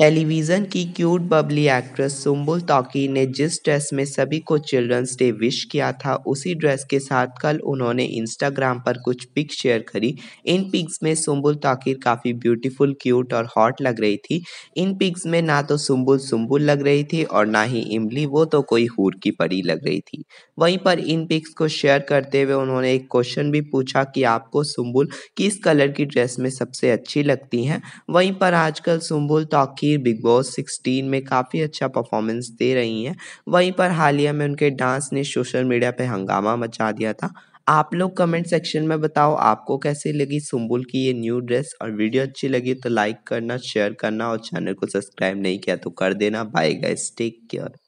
television की cute bubbly actress Sumbul Tauqeer ने जिस ड्रेस में सभी को चिल्ड्रंस डे विश किया था उसी ड्रेस के साथ कल उन्होंने इंस्टाग्राम पर कुछ पिक शेयर करी इन पिक्स में सुम्बुल तौकीर काफ़ी ब्यूटीफुल क्यूट और हॉट लग रही थी इन पिक्स में ना तो सुम्बुल सुम्बुल लग रही थी और ना ही इमली वो तो कोई हूर की परी लग रही थी वहीं पर इन पिक्स को शेयर करते हुए उन्होंने एक क्वेश्चन भी पूछा कि आपको सुम्बुल किस कलर की ड्रेस में सबसे अच्छी लगती हैं वहीं पर आजकल सुम्बुल तौकी आखिर बिग बॉस 16 में काफ़ी अच्छा परफॉर्मेंस दे रही हैं वहीं पर हालिया में उनके डांस ने सोशल मीडिया पे हंगामा मचा दिया था आप लोग कमेंट सेक्शन में बताओ आपको कैसी लगी सुम्बुल की ये न्यू ड्रेस और वीडियो अच्छी लगी तो लाइक करना शेयर करना और चैनल को सब्सक्राइब नहीं किया तो कर देना बाय गाइस टेक केयर